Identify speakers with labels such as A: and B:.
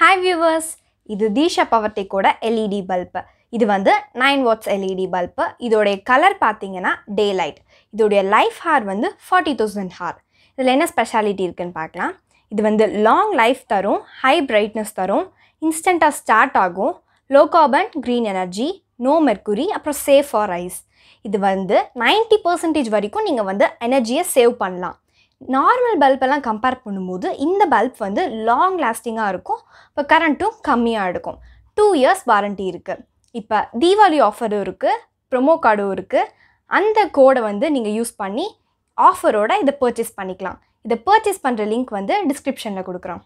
A: hi viewers இது தீஷா கூட LED bulb e இது வந்து நைன் வாட்ஸ் எல்இடி பல்பு இதோடைய கலர் பார்த்தீங்கன்னா டே லைட் இதோடைய லைஃப் ஹார் வந்து ஃபார்ட்டி தௌசண்ட் ஹார் இதில் என்ன ஸ்பெஷாலிட்டி இருக்குதுன்னு பார்க்கலாம் இது வந்து லாங் லைஃப் தரும் ஹை பிரைட்னஸ் தரும் இன்ஸ்டண்ட்டாக ஸ்டார்ட் ஆகும் low carbon green energy no mercury அப்புறம் சேஃப் ஃபார் ஐஸ் இது வந்து நைன்ட்டி பர்சன்டேஜ் வரைக்கும் நீங்கள் வந்து எனர்ஜியை சேவ் பண்ணலாம் நார்மல் பல்பெல்லாம் கம்பேர் பண்ணும்போது இந்த பல்ப் வந்து லாங் லாஸ்டிங்காக இருக்கும் இப்போ கரண்ட்டும் கம்மியாக இருக்கும் டூ இயர்ஸ் வாரண்ட்டி இருக்குது இப்போ தீபாவளி ஆஃபரும் இருக்குது ப்ரொமோ கார்டும் இருக்குது அந்த கோடை வந்து நீங்கள் யூஸ் பண்ணி ஆஃபரோட இதை பர்ச்சேஸ் பண்ணிக்கலாம் இதை பர்ச்சேஸ் பண்ணுற லிங்க் வந்து டிஸ்கிரிப்ஷனில் கொடுக்குறோம்